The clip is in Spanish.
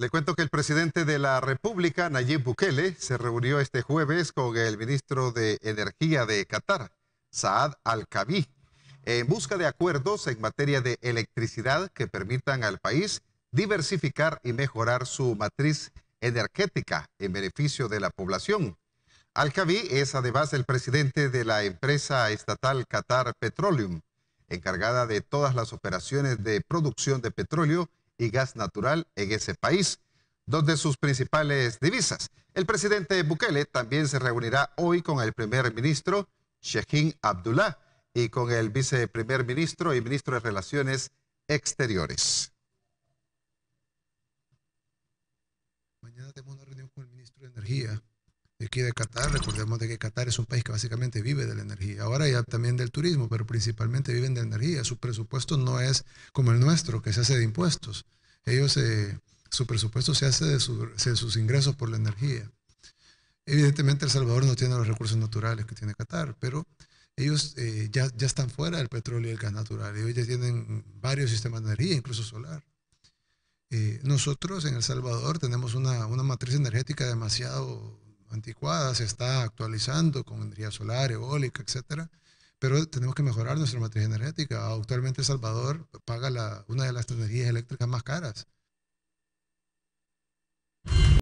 Le cuento que el presidente de la República, Nayib Bukele, se reunió este jueves con el ministro de Energía de Qatar, Saad Al-Kabi, en busca de acuerdos en materia de electricidad que permitan al país diversificar y mejorar su matriz energética en beneficio de la población. Al-Kabi es además el presidente de la empresa estatal Qatar Petroleum, encargada de todas las operaciones de producción de petróleo y gas natural en ese país, dos de sus principales divisas. El presidente Bukele también se reunirá hoy con el primer ministro Shekin Abdullah y con el viceprimer ministro y ministro de Relaciones Exteriores. Mañana tenemos una reunión con el ministro de Energía de aquí de Qatar. Recordemos de que Qatar es un país que básicamente vive de la energía. Ahora ya también del turismo, pero principalmente viven de energía. Su presupuesto no es como el nuestro, que se hace de impuestos. Ellos, eh, su presupuesto se hace de, sus ingresos por la energía. Evidentemente El Salvador no tiene los recursos naturales que tiene Qatar, pero ellos eh, ya, están fuera del petróleo y el gas natural. Ellos ya tienen varios sistemas de energía, incluso solar. Eh, nosotros en El Salvador tenemos una matriz energética demasiado anticuada, se está actualizando con energía solar, eólica, etcétera, pero tenemos que mejorar nuestra matriz energética. Actualmente El Salvador paga una de las energías eléctricas más caras